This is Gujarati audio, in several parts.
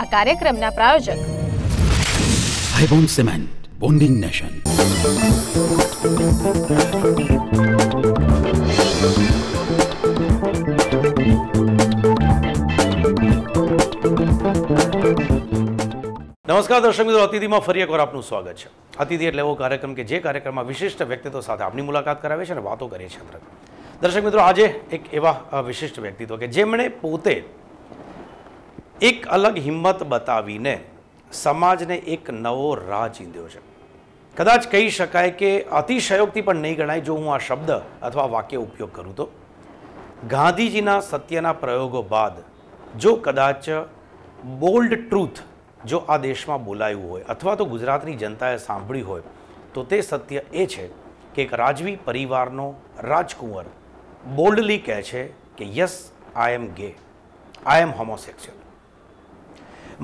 આ કાર્યક્રમના પ્રાયોજક હાઈબોન સિમેન્ટ બોન્ડિંગ નેશન નમસ્કાર દર્શક મિત્રો અતિથિમાં ફરી એકવાર આપનું સ્વાગત છે અતિથિ એટલે એવો કાર્યક્રમ કે જે કાર્યક્રમમાં વિશિષ્ટ વ્યક્તિત્વ સાથે આપની મુલાકાત કરાવે છે અને વાતો કરીએ છીએ દર્શક મિત્રો આજે એક એવા વિશિષ્ટ વ્યક્તિત્વ કે જેમણે પોતે એક અલગ હિંમત બતાવીને સમાજને એક નવો રાહ ચીંધ્યો છે કદાચ કહી શકાય કે અતિશયોક્તિ પણ નહીં ગણાય જો હું આ શબ્દ અથવા વાક્ય ઉપયોગ કરું તો ગાંધીજીના સત્યના પ્રયોગો બાદ જો કદાચ બોલ્ડ ટ્રુથ જો આ દેશમાં બોલાયું હોય અથવા તો ગુજરાતની જનતાએ સાંભળ્યું હોય તો તે સત્ય એ છે કે એક રાજવી પરિવારનો રાજકુંવર બોલ્ડલી કહે છે કે યસ આઈ એમ ગે આઈ એમ હોમોસેક્સ્યુઅલ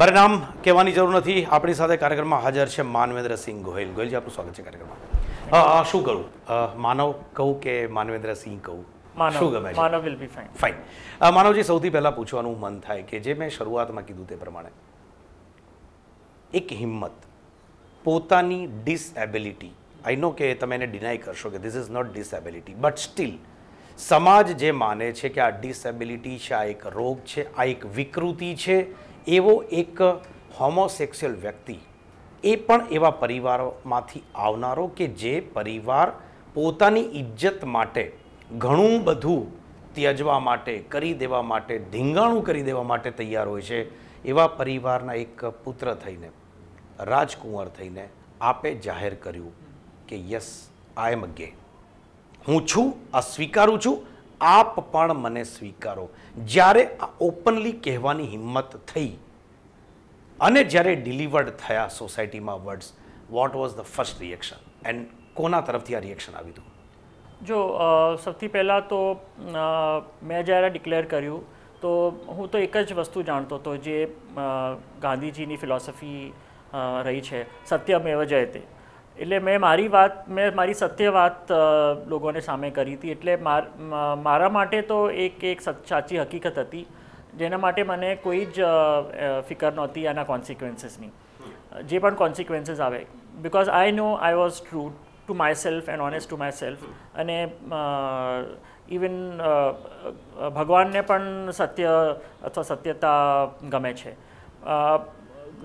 મારે નામ કહેવાની જરૂર નથી આપણી સાથે કાર્યક્રમમાં હાજર છે માનવેન્દ્રસિંહ ગોહિલ ગોહિલજી આપનું સ્વાગત છે કાર્યક્રમમાં શું કરું માનવ કહું કે માનવેન્દ્રસિંહ કહું શું ગમે માનવજી સૌથી પહેલાં પૂછવાનું મન થાય કે જે મેં શરૂઆતમાં કીધું તે પ્રમાણે એક હિંમત પોતાની ડિસએબિલિટી આઈ નો કે તમે એને ડિનાય કરશો કે this is not disability but still સમાજ જે માને છે કે આ ડિસએબિલિટી છે આ એક રોગ છે આ એક વિકૃતિ છે એવો એક હોમોસેક્સ્યુઅલ વ્યક્તિ એ પણ એવા પરિવારોમાંથી આવનારો કે જે પરિવાર પોતાની ઇજ્જત માટે ઘણું બધું ત્યજવા માટે કરી દેવા માટે ઢીંગાણું કરી દેવા માટે તૈયાર હોય છે એવા પરિવારના એક પુત્ર થઈને રાજકુંવર થઈને આપે જાહેર કર્યું કે યસ આઈ એમ ગે હું છું આ સ્વીકારું છું આપ પણ મને સ્વીકારો જ્યારે આ ઓપનલી કહેવાની હિંમત થઈ અને જ્યારે ડિલિવર્ડ થયા સોસાયટીમાં words what was the first reaction and કોના તરફથી આ રિએક્શન આવી હતું જો સૌથી પહેલાં તો મેં જ્યારે ડિક્લેર કર્યું તો હું તો એક જ વસ્તુ જાણતો હતો જે ગાંધીજીની ફિલોસોફી રહી છે સત્યમેવ જયતે એટલે મેં મારી વાત મેં મારી સત્ય વાત લોકોને સામે કરી હતી એટલે મારા માટે તો એક એક સાચી હકીકત હતી જેના માટે મને કોઈ જ ફિકર નહોતી આના કોન્સિક્વન્સીસની જે પણ કોન્સિક્વન્સીસ આવે because I know I was true to myself and honest to myself અને ઇવન ભગવાનને પણ સત્ય અથવા સત્યતા ગમે છે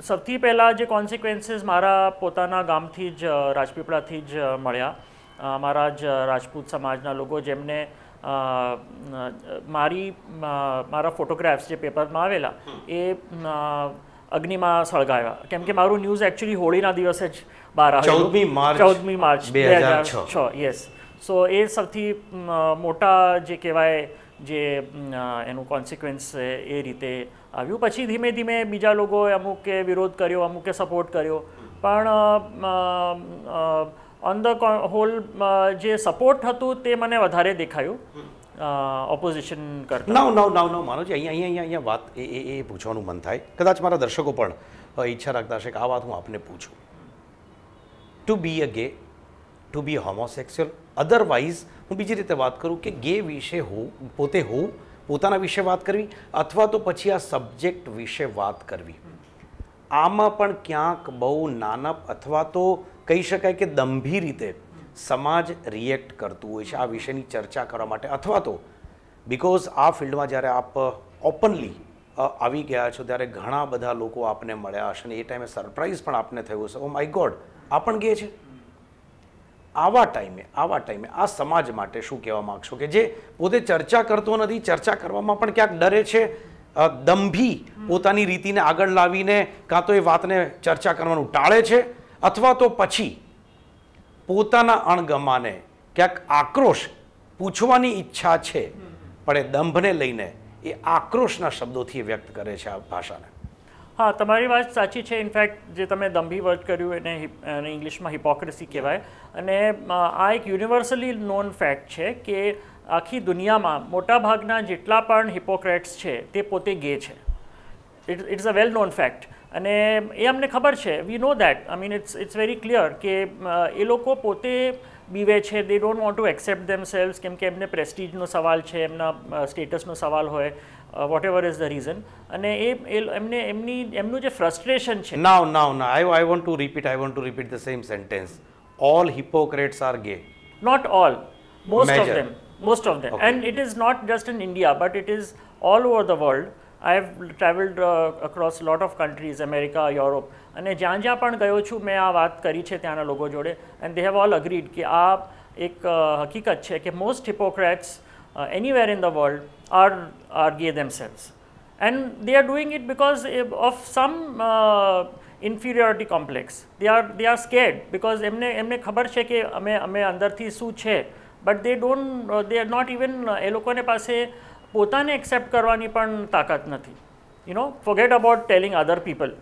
સૌથી પહેલાં જે કોન્સિક્વન્સીસ મારા પોતાના ગામથી જ રાજપીપળાથી જ મળ્યા મારા જ રાજપૂત સમાજના લોકો જેમને મારી મારા ફોટોગ્રાફ્સ જે પેપરમાં આવેલા એ અગ્નિમાં સળગાવ્યા કેમ કે મારું ન્યૂઝ એકચ્યુઅલી હોળીના દિવસે જ બહાર આવ્યું માર્ચ ચૌદમી માર્ચ બે હજાર છ યસ સો એ સૌથી મોટા જે કહેવાય જે એનું કોન્સિક્વન્સ એ રીતે આવ્યું પછી ધીમે ધીમે બીજા લોકોએ અમુકે વિરોધ કર્યો અમુકે સપોર્ટ કર્યો પણ ઓન ધ હોલ જે સપોર્ટ હતું તે મને વધારે દેખાયું ઓપોઝિશન કરતા નવ નવ નવ નવ માનો છે અહીંયા અહીંયા અહીંયા વાત એ એ પૂછવાનું મન થાય કદાચ મારા દર્શકો પણ ઈચ્છા રાખતા હશે કે આ વાત હું આપને પૂછું ટુ બી અ ગે ટુ બી હોમોસેક્સ્યુઅલ અધરવાઇઝ હું બીજી રીતે વાત કરું કે ગે વિશે હોઉં પોતે હોઉં પોતાના વિશે વાત કરવી અથવા તો પછી આ સબ્જેક્ટ વિશે વાત કરવી આમાં પણ ક્યાંક બહુ નાના અથવા તો કહી શકાય કે દંભી રીતે સમાજ રિએક્ટ કરતું હોય છે આ વિષયની ચર્ચા કરવા માટે અથવા તો બિકોઝ આ ફિલ્ડમાં જ્યારે આપ ઓપનલી આવી ગયા છો ત્યારે ઘણા બધા લોકો આપને મળ્યા હશે અને એ ટાઈમે સરપ્રાઇઝ પણ આપને થયું હશે ઓ માય ગોડ આ પણ ગે છે આવા ટાઈમે આવા ટાઈમે આ સમાજ માટે શું કહેવા માગશો કે જે પોતે ચર્ચા કરતો નથી ચર્ચા કરવામાં પણ ક્યાંક ડરે છે દંભી પોતાની રીતિને આગળ લાવીને કાં તો એ વાતને ચર્ચા કરવાનું ટાળે છે અથવા તો પછી પોતાના અણગમાને ક્યાંક આક્રોશ પૂછવાની ઈચ્છા છે પણ એ દંભને લઈને એ આક્રોશના શબ્દોથી વ્યક્ત કરે છે આ ભાષાને હા તમારી વાત સાચી છે ઇનફેક્ટ જે તમે દંભી વર્ડ કર્યું એને એને ઇંગ્લિશમાં હિપોક્રેસી કહેવાય અને આ એક યુનિવર્સલી નોન ફેક્ટ છે કે આખી દુનિયામાં મોટાભાગના જેટલા પણ હિપોક્રેટ્સ છે તે પોતે ગે છે it it's a well known fact અને એ અમને ખબર છે we know that I mean it's it's very clear કે એ લોકો પોતે બીવે છે they don't want to accept themselves કેમ કે એમને પ્રેસ્ટીજનો સવાલ છે એમના સ્ટેટસનો સવાલ હોય whatever is the reason અને એમને એમની એમનું જે ફ્રસ્ટ્રેશન છે નાવ નાવ ના I I want to repeat I want to repeat the same sentence all hypocrites are gay not all most of them most of them and it is not just in India but it is all over the world I have travelled across lot of countries America Europe અને જ્યાં જ્યાં પણ ગયો છું મેં આ વાત કરી છે ત્યાંના લોકો જોડે and they have all agreed કે આ એક હકીકત છે કે most hypocrites anywhere in the world are, are gay themselves. And they are doing it because of some uh, inferiority complex they are they are scared because એમને એમને ખબર છે કે અમે અમે અંદરથી શું છે but they don't they are not even એ લોકોને પાસે પોતાને એક્સેપ્ટ કરવાની પણ તાકાત નથી you know forget about telling other people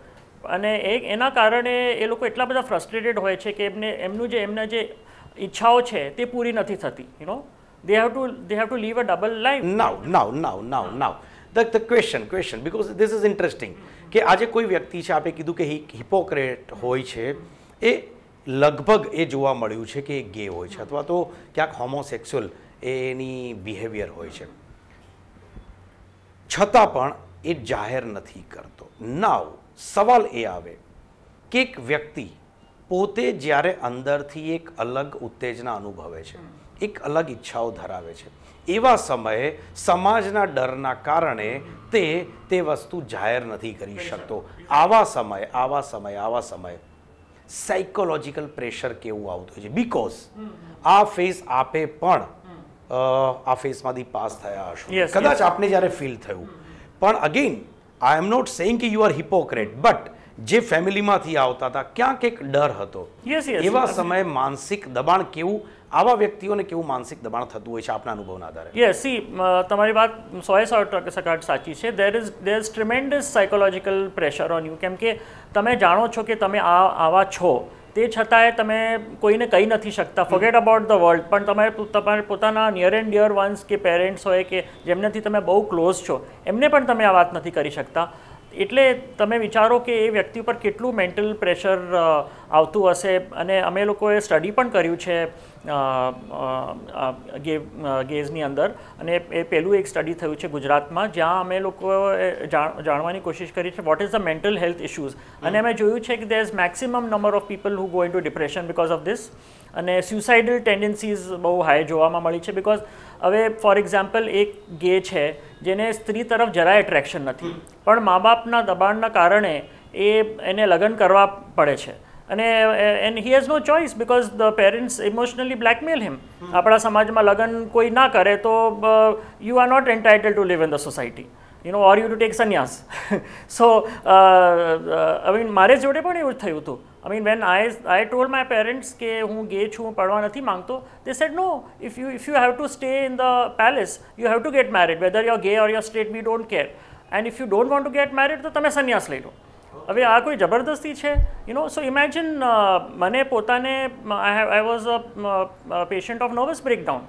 અને એ એના કારણે એ લોકો એટલા બધા ફ્રસ્ટ્રેટેડ હોય છે કે એમને એમનું જે એમના જે ઈચ્છાઓ છે તે પૂરી નથી થતી you know they have to they have to live a double life now now now now now the, the question question because this is interesting કે આજે કોઈ વ્યક્તિ છે આપણે કીધું કે હિપોક્રેટ હોય છે એ લગભગ એ જોવા મળ્યું છે કે એ ગે હોય છે અથવા તો ક્યાંક હોમોસેક્સ્યુઅલ એની બિહેવિયર હોય છે છતાં પણ એ જાહેર નથી કરતો નાવ સવાલ એ આવે કે એક વ્યક્તિ પોતે જ્યારે અંદરથી એક અલગ ઉત્તેજના અનુભવે છે એક અલગ ઈચ્છાઓ ધરાવે છે એવા સમયે સમાજના ડરના કારણે તે તે વસ્તુ જાહેર નથી કરી શકતો આવા સમય આવા સમય આવા સમય સાયકોલોજીકલ પ્રેશર કેવું આવતું હોય છે બીકોઝ આ ફેસ આપે પણ આ ફેસમાંથી પાસ થયા હશો કદાચ આપને જ્યારે ફીલ થયું પણ again I am not saying કે યુ આર હિપોક્રેટ બટ જે ફેમિલીમાંથી આવતા હતા ક્યાંક એક ડર હતો એવા સમયે માનસિક દબાણ કેવું આવા વ્યક્તિઓને કેવું માનસિક દબાણ થતું હોય છે આપના અનુભવના આધારે યસ સી તમારી વાત સોએ સો ટકા સકાટ સાચી છે there is there is tremendous psychological pressure on you કેમ કે તમે જાણો છો કે તમે આ આવા છો તે છતાંય તમે કોઈને કહી નથી શકતા ફોગેટ અબાઉટ ધ વર્લ્ડ પણ તમે તમારે પોતાના નિયર એન્ડ ડિયર વન્સ કે પેરેન્ટ્સ હોય કે જેમનાથી તમે બહુ ક્લોઝ છો એમને પણ તમે આ વાત નથી કરી શકતા એટલે તમે વિચારો કે એ વ્યક્તિ ઉપર કેટલું મેન્ટલ પ્રેશર આવતું હશે અને અમે લોકોએ સ્ટડી પણ કર્યું છે ગેઝની અંદર અને એ પહેલું એક સ્ટડી થયું છે ગુજરાતમાં જ્યાં અમે લોકો જાણવાની કોશિશ કરી છે what is the mental health issues અને અમે જોયું છે કે there is maximum number of people who go into depression because of this અને સ્યુસાઇડલ ટેન્ડન્સીઝ બહુ હાઈ જોવામાં મળી છે બિકોઝ હવે ફોર એક્ઝામ્પલ એક ગે છે જેને સ્ત્રી તરફ જરાય એટ્રેક્શન નથી પણ મા બાપના દબાણના કારણે એ એને લગ્ન કરવા પડે છે અને and he has no choice because the parents emotionally blackmail him આપણા સમાજમાં લગ્ન કોઈ ના કરે તો you are not entitle to live in the society you know or you to take sannyas so I mean મારે જોડે પણ એવું જ થયું હતું I mean when I I told my parents કે હું ગે છું પડવા નથી માંગતો they said no if you if you have to stay in the palace you have to get married whether you're gay or you're straight we don't care and if you don't want to get married તો તમે સન્યાસ લઈ લો હવે આ કોઈ જબરદસ્તી છે યુ નો સો ઇમેજિન મને પોતાને I I was a patient of nervous breakdown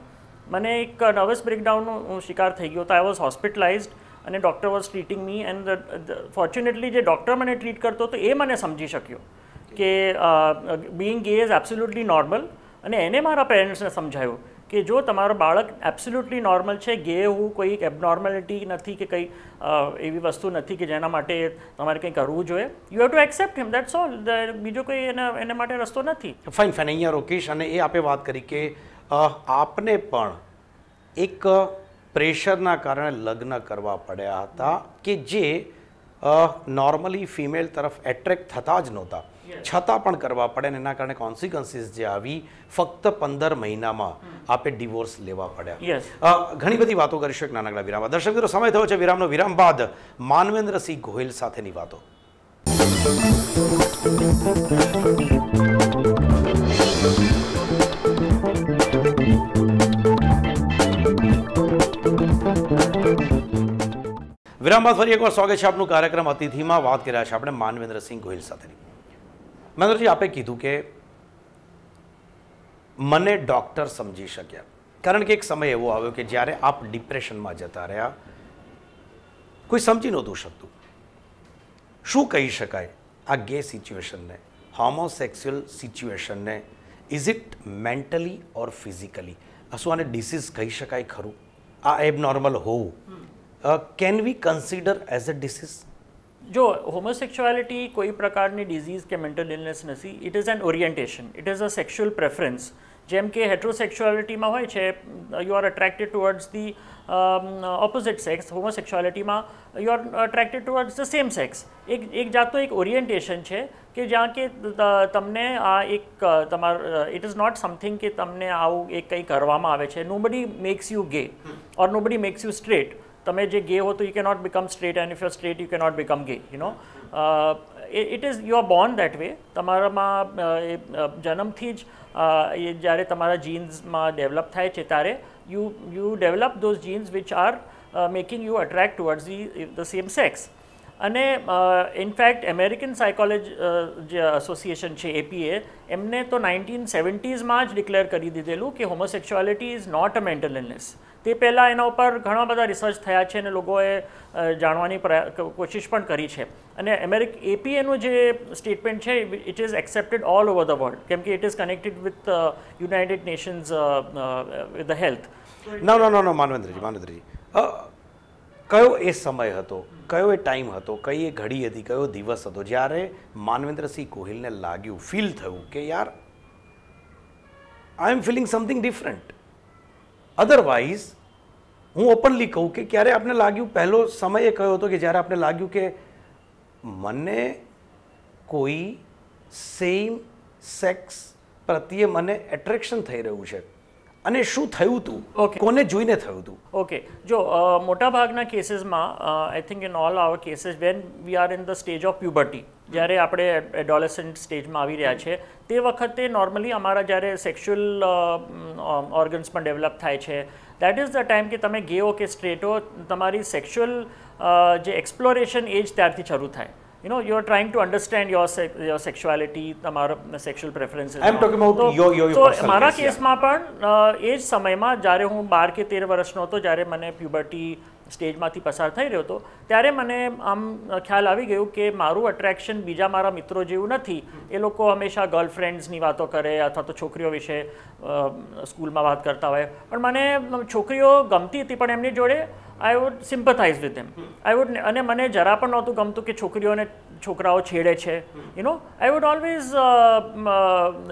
મને એક નર્વસ બ્રેકડાઉનનો શિકાર થઈ ગયો હતો આઈ વોઝ હોસ્પિટલાઇઝડ અને doctor was treating me and fortunately જે ડૉક્ટર મને ટ્રીટ કરતો હતો એ મને સમજી શક્યો કે બિંગ ગે ઇઝ એબ્સોલ્યુટલી નોર્મલ અને એને મારા પેરેન્ટ્સને સમજાયું કે જો તમારો બાળક એબ્સોલ્યુટલી નોર્મલ છે ગે હું કોઈ એબનોર્મેલિટી નથી કે કંઈ એવી વસ્તુ નથી કે જેના માટે તમારે કંઈ કરવું જોઈએ you have to accept him that's all બીજો કોઈ એના એના માટે રસ્તો નથી ફાઇન ફાઇન અહીંયા રોકેશ અને એ આપે વાત કરી કે આપને પણ એક પ્રેશરના કારણે લગ્ન કરવા પડ્યા હતા કે જે નોર્મલી ફિમેલ તરફ એટ્રેક્ટ થતા જ નહોતા છતાં પણ કરવા પડે અને એના કારણે કોન્સિક્વન્સીસ જે આવી ફક્ત પંદર મહિનામાં આપે ડિવોર્સ લેવા પડ્યા ઘણી બધી વાતો કરીશું એક નાનકડા વિરામ દર્શક મિત્રો સમય થયો છે વિરામનો વિરામ બાદ માનવેન્દ્રસિંહ ગોહિલ સાથેની વાતો વિરામ બાદ ફરી એકવાર સ્વાગત છે આપનું કાર્યક્રમ અતિથિમાં વાત કર્યા છે આપણે માનવેન્દ્રસિંહ ગોહિલ સાથેની મહેન્દ્રજી આપે કીધું કે મને ડૉક્ટર સમજી શક્યા કારણ કે એક સમય એવો આવ્યો કે જ્યારે આપ ડિપ્રેશનમાં જતા રહ્યા કોઈ સમજી નહોતું શકતું શું કહી શકાય આ ગે સિચ્યુએશનને હોમોસેક્સ્યુઅલ સિચ્યુએશનને is it mentally or physically શું આને ડિસીઝ કહી શકાય ખરું આ એબનોર્મલ હોવું can we consider as a disease જો હોમોસેક્સ્યુઆલિટી કોઈ પ્રકારની ડિઝીઝ કે મેન્ટલ ઇલનેસ નથી it is an orientation it is a sexual preference જેમ કે હેટ્રોસેક્સ્યુઆલિટીમાં હોય છે you are attracted towards the opposite sex હોમોસેક્સ્યુઆલિટીમાં you are attracted towards the same sex એક એક જાતનું એક ઓરિએન્ટેશન છે કે જ્યાં કે તમને આ એક તમાર ઇટ ઇઝ નોટ સમથિંગ કે તમને આવું એક કંઈ કરવામાં આવે છે નો બડી મેક્સ યુ ગે ઓર નો બડી મેક્સ યુ સ્ટ્રેટ તમે જે ગે હો તો you cannot become straight and if you're straight you cannot become gay you know it is you are born that way તમારામાં જન્મથી જ એ જ્યારે તમારા જીન્સમાં ડેવલપ થાય છે ત્યારે you you develop those genes which are making you attract towards the the same sex અને ઇનફેક્ટ અમેરિકન સાયકોલોજી જે એસોસિએશન છે એપીએ એમને તો નાઇન્ટીન સેવન્ટીઝમાં જ ડિક્લેર કરી દીધેલું કે homosexuality is not a mental illness તે પહેલાં એના ઉપર ઘણા બધા રિસર્ચ થયા છે અને લોકોએ જાણવાની કોશિશ પણ કરી છે અને અમેરિક એપીએનું જે સ્ટેટમેન્ટ છે it is accepted all over the world કેમ કે it is connected with United Nations with the health ના ના ના માનવેન્દ્રજી માનવેન્દ્રજી કયો એ સમય હતો કયો એ ટાઈમ હતો કઈ એ ઘડી હતી કયો દિવસ હતો જ્યારે માનવેન્દ્રસિંહ કોહિલને લાગ્યું ફીલ થયું કે યાર I am feeling something different otherwise હું ઓપનલી કહું કે ક્યારે આપને લાગ્યું પહેલો સમય એ કયો હતો કે જ્યારે આપને લાગ્યું કે મને કોઈ સેમ સેક્સ પ્રત્યે મને એટ્રેક્શન થઈ રહ્યું છે અને શું થયું હતું ઓકે કોને જોઈને થયું હતું ઓકે જો મોટાભાગના કેસીસમાં I think in all our cases when we are in the stage of puberty જ્યારે આપણે એડોલેસન્ટ સ્ટેજમાં આવી રહ્યા છે તે વખતે નોર્મલી અમારા જ્યારે સેક્સ્યુઅલ ઓર્ગન્સ પણ ડેવલપ થાય છે દેટ ઇઝ ધ ટાઈમ કે તમે ગેઓ કે સ્ટ્રેટો તમારી સેક્સ્યુઅલ જે એક્સપ્લોરેશન એજ ત્યારથી શરૂ થાય you know you're trying to understand your se your sexuality તમારા sexual preferences I am talking about your your તો મારા કેસમાં પણ એ જ સમયમાં જ્યારે હું બાર કે તેર વર્ષનો હતો જ્યારે મને પ્યુબર્ટી સ્ટેજમાંથી પસાર થઈ રહ્યો હતો ત્યારે મને આમ ખ્યાલ આવી ગયું કે મારું અટ્રેક્શન બીજા મારા મિત્રો જેવું નથી એ લોકો હંમેશા ગર્લફ્રેન્ડ્સની વાતો કરે અથવા તો છોકરીઓ વિશે સ્કૂલમાં વાત કરતા હોય પણ મને છોકરીઓ ગમતી હતી પણ એમની જોડે I would sympathise with them I would અને મને જરા પણ નહોતું ગમતું કે છોકરીઓને છોકરાઓ છેડે છે you know I would always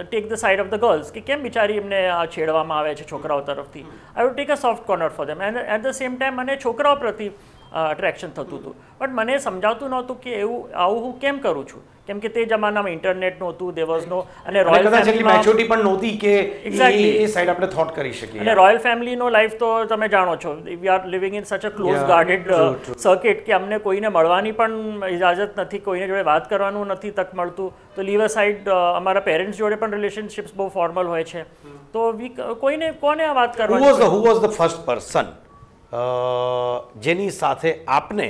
take the side of the girls કે કેમ બિચારી એમને આ છેડવામાં આવે છે છોકરાઓ તરફથી I would take a soft corner for them and at the same time મને છોકરાઓ પ્રત્યે અટ્રેક્શન થતું હતું બટ મને સમજાવતું નહોતું કે એવું આવું હું કેમ કરું છું કેમ કે તે જમાનામાં ઇન્ટરનેટ નહોતું દેવર્સ નો અને રોયલ મેચ્યોરિટી પણ નહોતી કે એ સાઈડ આપણે થોટ કરી શકીએ અને રોયલ ફેમિલીનો લાઈફ તો તમે જાણો છો we are living in such a close ગાર્ડેડ circuit કે અમને કોઈને મળવાની પણ ઇજાજત નથી કોઈને જોડે વાત કરવાનું નથી તક મળતું તો લીવર સાઈડ અમારા પેરેન્ટ્સ જોડે પણ રિલેશનશિપ્સ બહુ ફોર્મલ હોય છે તો વી કોઈને કોને આ વાત કરવાની who was the first person જેની સાથે આપને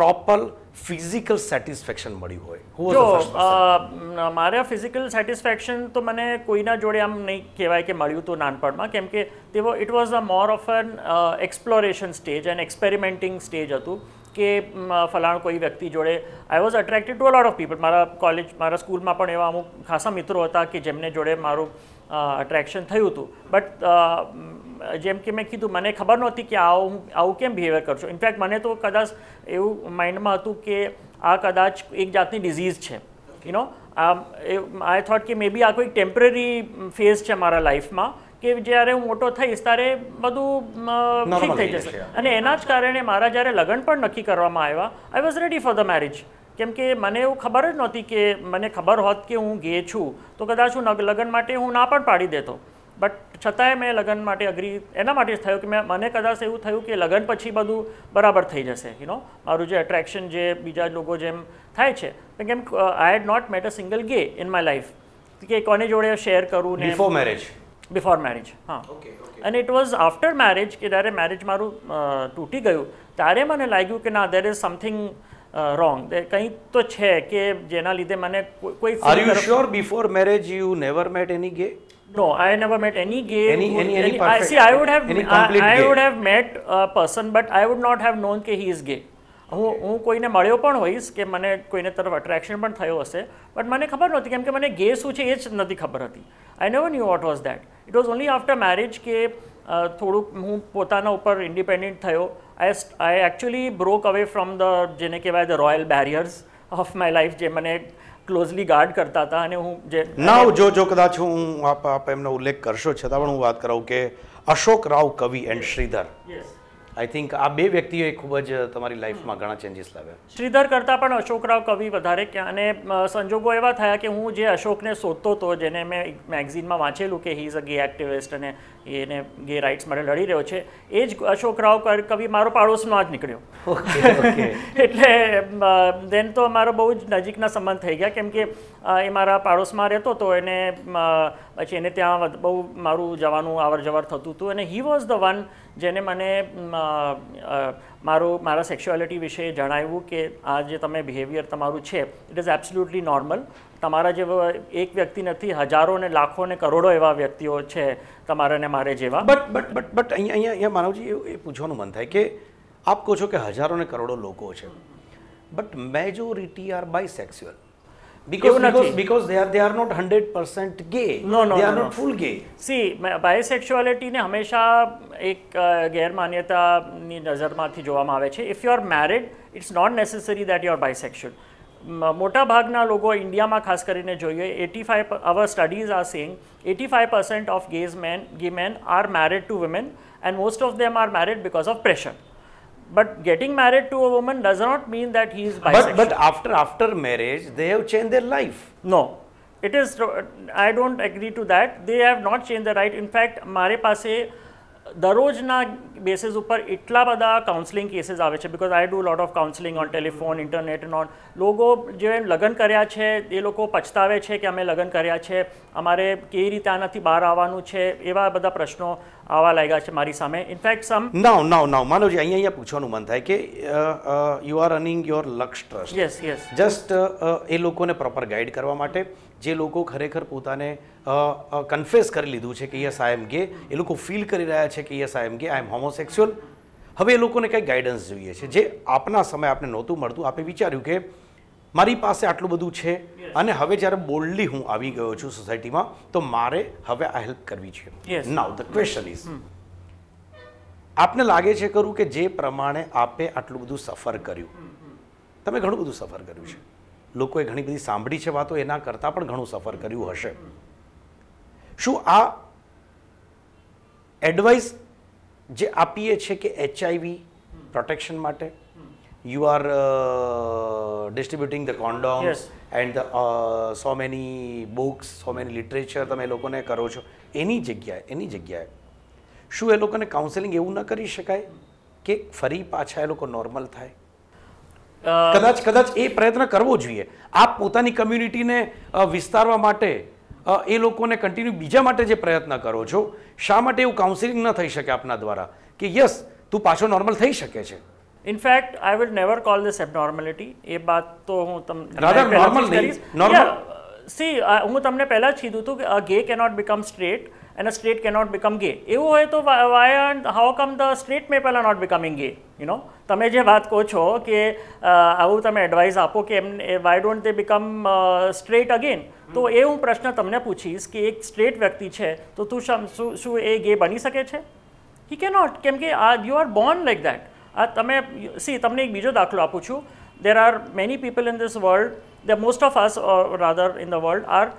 પ્રોપર ફિઝિકલ સેટિસ્ફેક્શન મળ્યું હોય જો મારા ફિઝિકલ સેટિસ્ફેક્શન તો મને કોઈના જોડે આમ નહીં કહેવાય કે મળ્યું હતું નાનપણમાં કેમ કે તેવો it was a more of an exploration stage and experimenting stage હતું કે ફલાણ કોઈ વ્યક્તિ જોડે I was attracted to a lot of people મારા કોલેજ મારા સ્કૂલમાં પણ એવા અમુક ખાસા મિત્રો હતા કે જેમને જોડે મારું અટ્રેક્શન થયું હતું બટ જેમ કે મેં કીધું મને ખબર નહોતી કે આવું આવું કેમ બિહેવિયર કરશું ઇનફેક્ટ મને તો કદાચ એવું માઇન્ડમાં હતું કે આ કદાચ એક જાતની ડિઝીઝ છે યુનો આઈ થોટ કે મે બી આ કોઈ ટેમ્પરરી ફેઝ છે મારા લાઈફમાં કે જ્યારે હું મોટો થઈશ ત્યારે બધું ઠીક થઈ જશે અને એના જ કારણે મારા જ્યારે લગ્ન પણ નક્કી કરવામાં આવ્યા I was ready for the marriage કેમ કે મને એવું ખબર જ નહોતી કે મને ખબર હોત કે હું ગે છું તો કદાચ હું લગ્ન માટે હું ના પણ પાડી દેતો બટ છતાંય મેં લગ્ન માટે અગ્રી એના માટે જ થયું કે મેં મને કદાચ એવું થયું કે લગ્ન પછી બધું બરાબર થઈ જશે યુ નો મારું જે એટ્રેક્શન જે બીજા લોકો જેમ થાય છે કેમ I had not met a single gay in my life કે કોને જોડે શેર કરું ને બિફોર મેરેજ બિફોર મેરેજ હા અને ઇટ વોઝ આફ્ટર મેરેજ કે જ્યારે મેરેજ મારું તૂટી ગયું ત્યારે મને લાગ્યું કે ના દેર ઇઝ સમથિંગ રોંગ કંઈક તો છે કે જેના લીધે મને કોઈ are you sure before marriage you never met any gay No, I never met any gay. Any, any, any, any perfect, I, see, I would have, I, I would have met a person, but I would not have known that he is gay. હું હું કોઈને મળ્યો પણ હોઈશ કે મને કોઈને તરફ અટ્રેક્શન પણ થયો હશે બટ મને ખબર નહોતી કેમ કે મને ગે શું છે એ જ નથી ખબર હતી I never knew what was that it was only after marriage કે થોડુંક હું પોતાના ઉપર ઇન્ડિપેન્ડન્ટ થયો I I actually broke away from the જેને કહેવાય the royal barriers of my life જે મને ક્લોઝલી ગાર્ડ કરતા હતા અને હું જે નાવ જો જો કદાચ હું આપ આપ એમનો ઉલ્લેખ કરશો છતાં પણ હું વાત કરાવું કે અશોક રાવ કવિ એન્ડ શ્રીધર આઈ થિંક આ બે વ્યક્તિઓએ ખૂબ જ તમારી લાઈફમાં ઘણા ચેન્જીસ લાવ્યા શ્રીધર કરતાં પણ અશોકરાવ કવિ વધારે અને સંજોગો એવા થયા કે હું જે અશોકને શોધતો હતો જેને મેં મેગઝીનમાં વાંચેલું કે હી ઇઝ અ ગે એક્ટિવિસ્ટ અને એને ગે રાઇટ્સ માટે લડી રહ્યો છે એ જ અશોકરાવ કવિ મારો પાડોશનો જ નીકળ્યો એટલે દેન તો અમારો બહુ જ નજીકના સંબંધ થઈ ગયા કેમકે એ મારા પાડોશમાં રહેતો હતો એને પછી એને ત્યાં બહુ મારું જવાનું આવર જવર થતું હતું અને હી વોઝ ધ વન જેને મને મારું મારા સેક્સ્યુઆલિટી વિશે જણાવ્યું કે આ જે તમે બિહેવિયર તમારું છે ઇટ ઇઝ એબ્સોલ્યુટલી નોર્મલ તમારા જેવા એક વ્યક્તિ નથી હજારો ને લાખો ને કરોડો એવા વ્યક્તિઓ છે તમારા ને મારે જેવા બટ બટ બટ બટ અહીંયા અહીંયા અહીંયા માનવજી એ પૂછવાનું મન થાય કે આપ કહો છો કે હજારો ને કરોડો લોકો છે but majority are bisexual because ને હંમેશા એક ગેરમાન્યતાની નજરમાંથી જોવામાં આવે છે if you are married it's not necessary that you are bisexual મોટા ભાગના લોકો ઇન્ડિયામાં ખાસ કરીને જોઈએ eighty five our studies are saying eighty five percent of gays men gay men are married to women and most of them are married because of pressure But getting married to a woman does not mean that he is bisexual. But, but after after marriage, they have changed their life. No, it is. I don't agree to that. They have not changed their right. In fact, हमारे पास દરરોજના બેસિસ ઉપર એટલા બધા કાઉન્સલિંગ કેસીસ આવે છે because I do lot of counselling on telephone internet on લોકો જે લગ્ન કર્યા છે એ લોકો પછતાવે છે કે અમે લગ્ન કર્યા છે અમારે કેવી રીતે આનાથી બહાર આવવાનું છે એવા બધા પ્રશ્નો આવા લાગ્યા છે મારી સામે ઇનફેક્ટ સમ નાવ નાવ નાવ માનવજી અહીંયા અહીંયા પૂછવાનું મન થાય કે you are running your Lakshya trust yes yes just એ લોકોને પ્રોપર ગાઈડ કરવા માટે જે લોકો ખરેખર પોતાને કન્ફેસ કરી લીધું છે કે યસ આઈ એમ ગે એ લોકો ફીલ કરી રહ્યા છે કે યસ આઈ એમ ગે આઈ એમ હોમોસેક્સ્યુઅલ હવે એ લોકોને કંઈક ગાઈડન્સ જોઈએ છે જે આપના સમય આપણે નહોતું મળતું આપણે વિચાર્યું કે મારી પાસે આટલું બધું છે અને હવે જ્યારે બોલ્ડલી હું આવી ગયો છું સોસાયટીમાં તો મારે હવે આ હેલ્પ કરવી છે નાવ ધ ક્વેશ્ચન ઇઝ આપને લાગે છે ખરું કે જે પ્રમાણે આપે આટલું બધું સફર કર્યું તમે ઘણું બધું સફર કર્યું છે લોકોએ ઘણી બધી સાંભળી છે વાતો એના કરતાં પણ ઘણું સફર કર્યું હશે શું આ એડવાઇસ જે આપીએ છે કે એચઆઈવી પ્રોટેક્શન માટે you are distributing the condoms and the so many books so many literature તમે લોકોને કરો છો એની જગ્યાએ એની જગ્યાએ શું એ લોકોને કાઉન્સેલિંગ એવું ન કરી શકાય કે ફરી પાછા એ લોકો નોર્મલ થાય કદાચ કદાચ એ પ્રયત્ન કરવો જોઈએ આપ પોતાની કમ્યુનિટીને વિસ્તારવા માટે એ લોકોને કન્ટિન્યુ બીજા માટે જે પ્રયત્ન કરો છો શા માટે એવું કાઉન્સિલિંગ ન થઈ શકે આપના દ્વારા કે યસ તું પાછો નોર્મલ થઈ શકે છે in fact I will never call this abnormality એ વાત તો હું તમને નોર્મલ નહીં નોર્મલ સી હું તમને પહેલા જ કીધું હતું કે a gay cannot become straight and a straight cannot become gay એવું હોય તો why and how come the straight may પહેલાં not becoming gay you know તમે જે વાત કહો છો કે આવું તમે એડવાઇસ આપો કે એમ why don't they become straight again તો એ હું પ્રશ્ન તમને પૂછીશ કે એક સ્ટ્રેટ વ્યક્તિ છે તો તું શું શું એ ગે બની શકે છે હી કેનોટ કેમ કે આ you are born like that આ તમે સી તમને એક બીજો દાખલો આપું છું there are many people in this world, the most of us or rather in the world are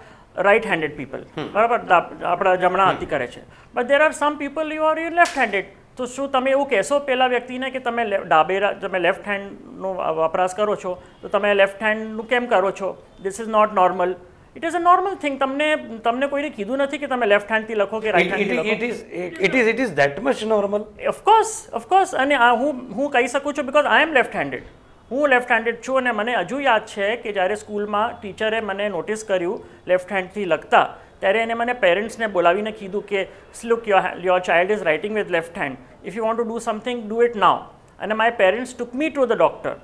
right handed people બરાબર આપણા જમણા હાથી કરે છે but there are some people you are you left handed તો શું તમે એવું કહેશો પેલા વ્યક્તિને કે તમે ડાબે તમે લેફ્ટ હેન્ડનો વપરાશ કરો છો તો તમે લેફ્ટ હેન્ડનું કેમ કરો છો this is not normal it is a normal thing તમને તમને કોઈને કીધું નથી કે તમે લેફ્ટ હેન્ડથી લખો કે રાઈટ હેન્ડથી it is it is it is that much normal of course of course અને આ હું હું કહી શકું છું because I am left handed હું લેફ્ટ હેન્ડેડ છું અને મને હજુ યાદ છે કે જ્યારે સ્કૂલમાં ટીચરે મને નોટિસ કર્યું લેફ્ટ હેન્ડથી લખતા ત્યારે એને મને પેરેન્ટ્સને બોલાવીને કીધું કે look your your child is writing with left hand if you want to do something do it now અને my parents took me to the doctor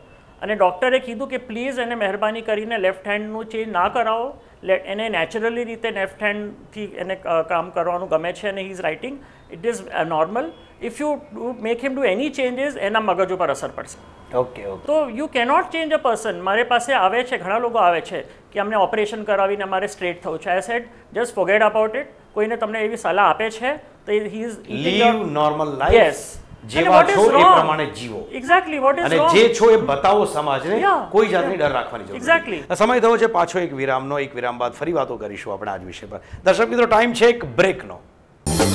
અને ડૉક્ટરે કીધું કે પ્લીઝ એને મહેરબાની કરીને લેફ્ટ હેન્ડનું ચેન્જ ના કરાવો એને નેચરલી રીતે લેફ્ટ હેન્ડથી એને કામ કરવાનું ગમે છે અને he is writing it is normal if you make him do any changes એના મગજ ઉપર અસર પડશે ઓકે તો you cannot change a person મારી પાસે આવે છે ઘણા લોકો આવે છે કે અમને ઓપરેશન કરાવીને અમારે સ્ટ્રેટ થવું છે I said just forget about it કોઈને તમને એવી સલાહ આપે છે તો he is live normal life yes જેવા છો એ પ્રમાણે જીવો એક્ઝેક્ટલી વોટ ઇઝ અને જે છો એ બતાવો સમાજને કોઈ જાતની ડર રાખવાની જરૂર એક્ઝેક્ટલી સમય થયો છે પાછો એક વિરામનો એક વિરામ બાદ ફરી વાતો કરીશું આપણે આજ વિશે પર દર્શક મિત્રો ટાઈમ છે એક બ્રેકનો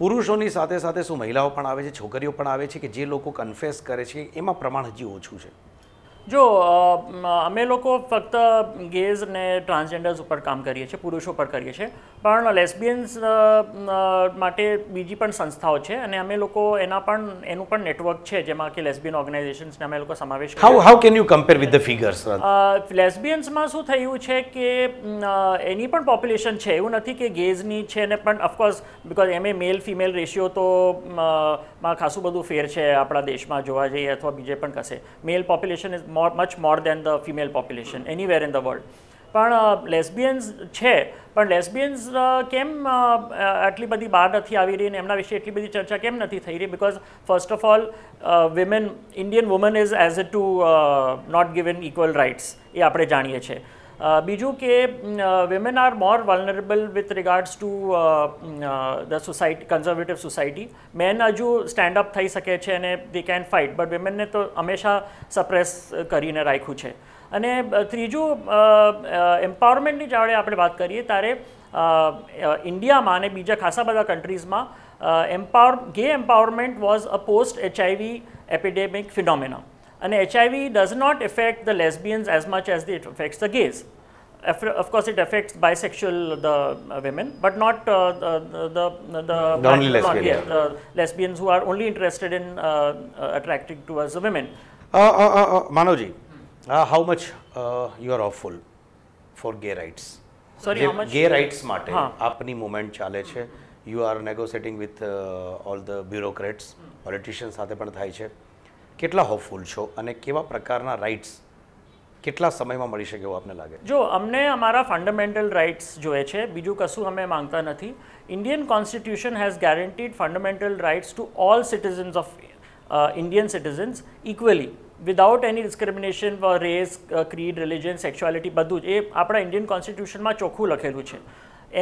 પુરુષોની સાથે સાથે શું મહિલાઓ પણ આવે છે છોકરીઓ પણ આવે છે કે જે લોકો કન્ફેસ કરે છે એમાં પ્રમાણ હજી ઓછું છે જો અમે લોકો ફક્ત ગેઝ ને ટ્રાન્સજેન્ડર્સ ઉપર કામ કરીએ છીએ પુરુષો પર કરીએ છીએ પણ લેસબિયન્સ માટે બીજી પણ સંસ્થાઓ છે અને અમે લોકો એના પણ એનું પણ નેટવર્ક છે જેમાં કે લેસબિયન ઓર્ગેનાઇઝેશન્સને અમે લોકો સમાવેશ how how can you compare with the figures લેસબિયન્સમાં શું થયું છે કે એની પણ પોપ્યુલેશન છે એવું નથી કે ગેઝની છે ને પણ ઓફકોર્સ બિકોઝ એમ એ મેલ ફિમેલ રેશિયો તો માં ખાસું બધું ફેર છે આપણા દેશમાં જોવા જઈએ અથવા બીજે પણ કશે male population is more much more than the female population anywhere in the world પણ લેસ્બિયન્સ છે પણ લેસ્બિયન્સ કેમ આટલી બધી બહાર નથી આવી રહી અને એમના વિશે એટલી બધી ચર્ચા કેમ નથી થઈ રહી because first of all women Indian woman is as a to not given equal rights એ આપણે જાણીએ છીએ બીજું કે women are more vulnerable with regards to the society conservative society men હજુ સ્ટેન્ડ અપ થઈ શકે છે અને દે કેન ફાઇટ બટ વિમેનને તો હંમેશા સપ્રેસ કરીને રાખ્યું છે અને ત્રીજું એમ્પાવરમેન્ટની જ્યારે આપણે વાત કરીએ ત્યારે ઇન્ડિયામાં અને બીજા ખાસા બધા કન્ટ્રીઝમાં empower gay empowerment was a post HIV epidemic phenomena અને HIV does not affect the lesbians as much as the it affects the gays of course it affects bisexual the women but not uh, the the, the, the only lesbian, yeah, the lesbians who are only interested in uh, uh, attracting towards the women uh, uh, uh, uh, manojji how much you are awful for gay rights sorry gay rights માટે આપની મુમેન્ટ ચાલે છે you are negotiating with all the bureaucrats politician સાથે પણ થાય છે કેટલા હોપફુલ છો અને કેવા પ્રકારના રાઇટ્સ કેટલા સમયમાં મળી શકે એવું આપને લાગે જો અમને અમારા ફંડામેન્ટલ રાઇટ્સ જોઈએ છે બીજું કશું અમે માંગતા નથી Indian constitution has guaranteed fundamental rights to all citizens of Indian citizens equally without any discrimination race creed religion sexuality બધું જ એ આપણા ઇન્ડિયન કોન્સ્ટિટ્યુશનમાં ચોખ્ખું લખેલું છે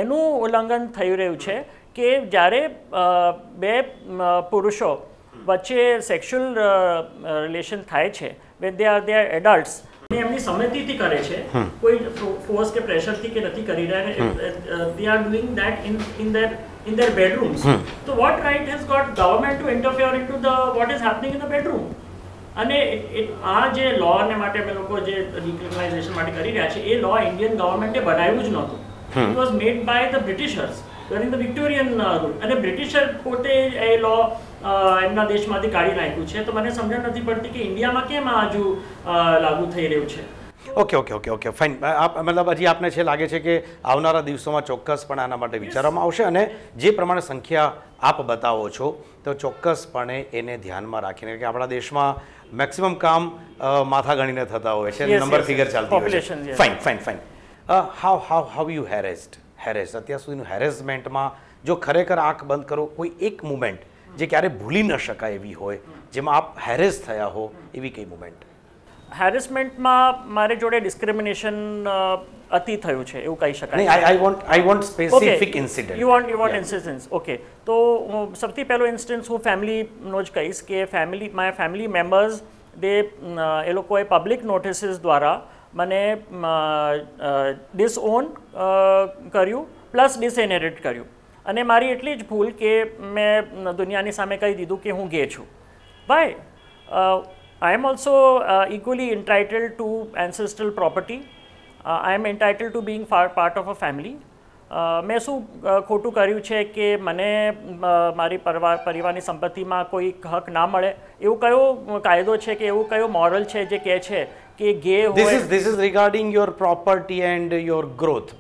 એનું ઉલ્લંઘન થઈ રહ્યું છે કે જ્યારે બે પુરુષો વચ્ચે સેક્સ્યુઅલ રિલેશન થાય છે when they are they are adults એમની સંમતિથી કરે છે કોઈ ફોર્સ કે પ્રેશરથી કે નથી કરી રહ્યા they are doing that in in their in their bedrooms તો what right has got government to interfere in to the what is happening in the bedroom અને આ જે લોને માટે અમે લોકો જે રિક્રિમિનલાઇઝેશન માટે કરી રહ્યા છે એ લો ઇન્ડિયન ગવર્મેન્ટે બનાવ્યું જ નહોતું it was made by the Britishers during the Victorian rule અને બ્રિટિશર પોતે એ લો એમના દેશમાંથી કાઢી નાખ્યું છે તો મને સમજણ નથી પડતી કે ઇન્ડિયામાં કેમ આ હજુ લાગુ થઈ રહ્યું છે okay okay okay okay fine આપ મતલબ હજી આપને છે લાગે છે કે આવનારા દિવસોમાં ચોક્કસ પણ આના માટે વિચારવામાં આવશે અને જે પ્રમાણે સંખ્યા આપ બતાવો છો તો ચોક્કસપણે એને ધ્યાનમાં રાખીને કે આપણા દેશમાં મેક્સિમમ કામ માથા ગણીને થતા હોય છે નંબર ફિગર ચાલતી હોય છે fine fine fine how how how you harassed harass અત્યાર સુધીનું હેરેસમેન્ટમાં જો ખરેખર આંખ બંધ કરો કોઈ એક મુમેન્ટ જે ક્યારે ભૂલી ન શકાય એવી હોય જેમાં આપ હેરેસ થયા હો એવી કઈ મુમેન્ટ હેરેસમેન્ટમાં મારી જોડે ડિસ્ક્રિમિનેશન અતિ થયું છે એવું કહી શકાય નહીં I want I want specific incident you want you want incidents okay તો સૌથી પહેલો ઇન્સ્ટન્સ હું ફેમિલીનો જ કહીશ કે family my family members they એ લોકોએ પબ્લિક નોટિસીસ દ્વારા મને ડિસઓન કર્યું પ્લસ ડિસએનહેરિટ કર્યું અને મારી એટલી જ ભૂલ કે મેં દુનિયાની સામે કહી દીધું કે હું ગે છું ભાઈ I am also uh, equally entitled to ancestral property. Uh, I am entitled to being part of a family. મેં uh, શું uh, ખોટું કર્યું છે કે મને મારી પરિવાર પરિવારની સંપત્તિમાં કોઈ હક ના મળે એવું કયો કાયદો છે કે એવું કયો મોરલ છે જે કહે છે કે gay this is this is regarding your property and your growth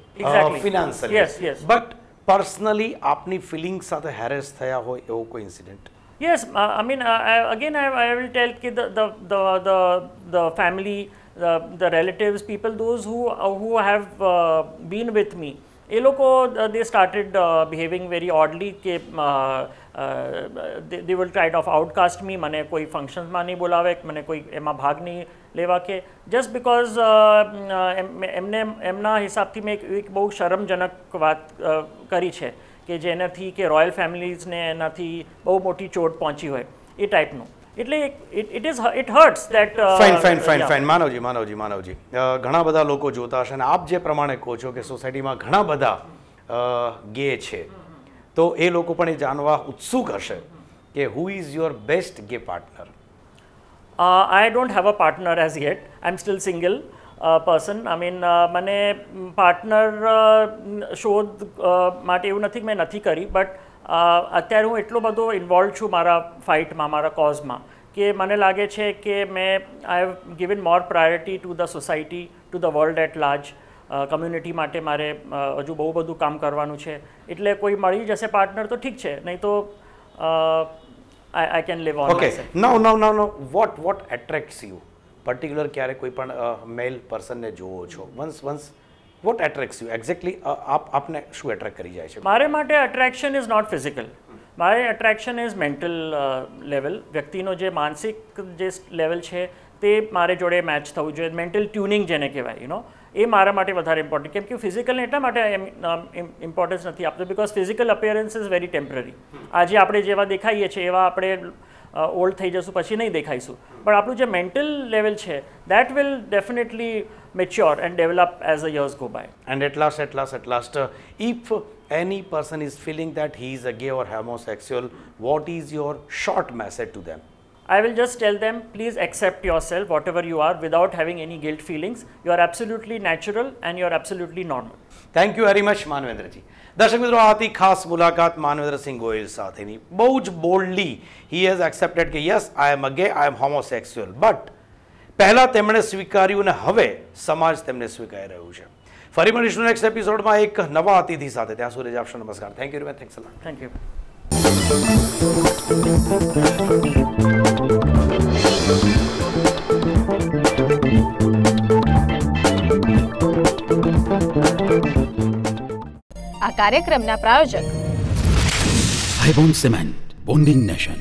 finance yes yes but personally આપની ફિલિંગ સાથે હેરેસ થયા હોય એવો કોઈ incident Yes, uh, I mean, uh, I, again, I, I, will tell the, the, the, the, the family, the, the relatives, people, those who, uh, who have uh, been with me, એ લોકો they started behaving very oddly કે they will tried of outcast me મને કોઈ ફંક્શન્સમાં નહીં બોલાવે મને કોઈ એમાં ભાગ નહીં લેવા કે જસ્ટ બિકોઝ એમને એમના હિસાબથી મેં એક બહુ શરમજનક વાત કરી છે કે જેનાથી કે રોયલ ફેમિલીઝને એનાથી બહુ મોટી ચોટ પહોંચી હોય એ ટાઈપનું એટલે it is it hurts that fine fine fine fine Manavji Manavji Manavji ઘણા બધા લોકો જોતા હશે અને આપ જે પ્રમાણે કહો છો કે સોસાયટીમાં ઘણા બધા ગે છે તો એ લોકો પણ એ જાણવા ઉત્સુક હશે કે who is your best gay partner I don't have a partner as yet I am still single person I mean મને પાર્ટનર શોધ માટે એવું નથી મેં નથી કરી બટ અત્યારે હું એટલો બધો ઇન્વોલ્વ છું મારા ફાઇટમાં મારા કોઝમાં કે મને લાગે છે કે મેં I have given more priority to the society to the world at large community માટે મારે હજુ બહુ બધું કામ કરવાનું છે એટલે કોઈ મળી જશે પાર્ટનર તો ઠીક છે નહીં તો I can live on okay now now now no what what attracts you particular ક્યારે કોઈ પણ મેલ પર્સનને જુઓ છો once once what attracts you exactly આપ આપને શું એટ્રેક્ટ કરી જાય છે મારે માટે અટ્રેક્શન ઇઝ નોટ ફિઝિકલ મારે એટ્રેક્શન ઇઝ મેન્ટલ લેવલ વ્યક્તિનો જે માનસિક જે લેવલ છે તે મારે જોડે મેચ થવું જોઈએ મેન્ટલ ટ્યુનિંગ જેને કહેવાય યુ નો એ મારા માટે વધારે ઇમ્પોર્ટન્ટ કેમ કે ફિઝિકલ એટલા માટે ઇમ્પોર્ટન્સ નથી આપતો because physical appearance is very temporary આજે આપણે જેવા દેખાઈએ છીએ એવા આપણે ઓલ્ડ થઈ જશું પછી નહીં દેખાઈશું પણ આપણું જે મેન્ટલ લેવલ છે that will definitely mature and develop as a years go by and at last at last at last if any person is feeling that he is a gay or homosexual what is your short message to them I will just tell them, please accept yourself, whatever you are, without having any guilt feelings. You are absolutely natural and you are absolutely normal. Thank you very much, Manvendraji. દર્શક મિત્રો આ હતી ખાસ મુલાકાત સિંહ ગોયલ સાથેની બહુ જ બોલ્ડલી હી હેઝ એક્સેપ્ટેડ કે yes I am a gay I M હોમોસેક્સ્યુઅલ but પહેલાં તેમણે સ્વીકાર્યું અને હવે સમાજ તેમને સ્વીકારી રહ્યું છે ફરી મળીશું નેક્સ્ટ એપિસોડમાં એક નવા અતિથિ સાથે ત્યાં સુધી આપશો નમસ્કાર thank you very much thanks thank you કાર્યક્રમના પ્રાયોજક ભાઈબોન સિમેન્ટ બોન્ડિંગ નેશન